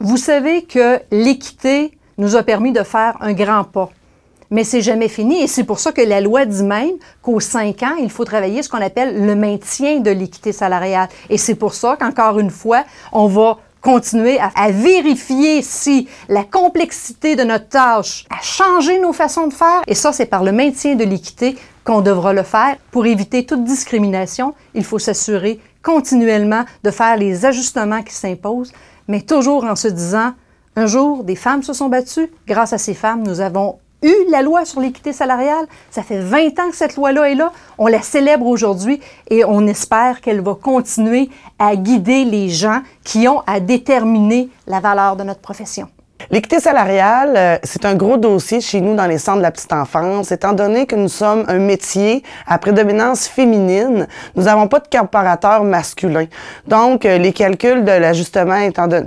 Vous savez que l'équité nous a permis de faire un grand pas. Mais c'est jamais fini et c'est pour ça que la loi dit même qu'aux cinq ans, il faut travailler ce qu'on appelle le maintien de l'équité salariale. Et c'est pour ça qu'encore une fois, on va continuer à, vérifier si la complexité de notre tâche a changé nos façons de faire. Et ça, c'est par le maintien de l'équité qu'on devra le faire. Pour éviter toute discrimination, il faut s'assurer continuellement de faire les ajustements qui s'imposent, mais toujours en se disant, un jour, des femmes se sont battues. Grâce à ces femmes, nous avons eu la loi sur l'équité salariale. Ça fait 20 ans que cette loi-là est là. On la célèbre aujourd'hui et on espère qu'elle va continuer à guider les gens qui ont à déterminer la valeur de notre profession. L'équité salariale, euh, c'est un gros dossier chez nous dans les centres de la petite enfance, étant donné que nous sommes un métier à prédominance féminine, nous n'avons pas de comparateur masculin. Donc, euh, les calculs de l'ajustement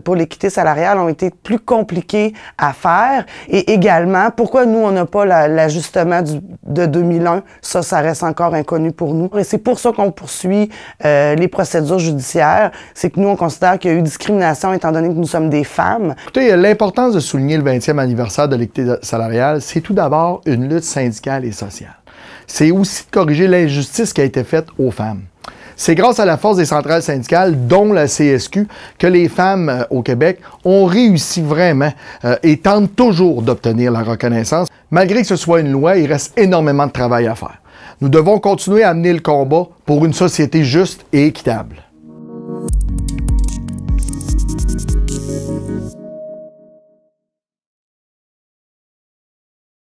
pour l'équité salariale ont été plus compliqués à faire. Et également, pourquoi nous, on n'a pas l'ajustement de 2001? Ça, ça reste encore inconnu pour nous. Et c'est pour ça qu'on poursuit euh, les procédures judiciaires. C'est que nous, on considère qu'il y a eu discrimination étant donné que nous sommes des femmes. Écoutez, l'important de souligner le 20e anniversaire de l'équité salariale, c'est tout d'abord une lutte syndicale et sociale. C'est aussi de corriger l'injustice qui a été faite aux femmes. C'est grâce à la force des centrales syndicales, dont la CSQ, que les femmes euh, au Québec ont réussi vraiment euh, et tentent toujours d'obtenir la reconnaissance. Malgré que ce soit une loi, il reste énormément de travail à faire. Nous devons continuer à mener le combat pour une société juste et équitable.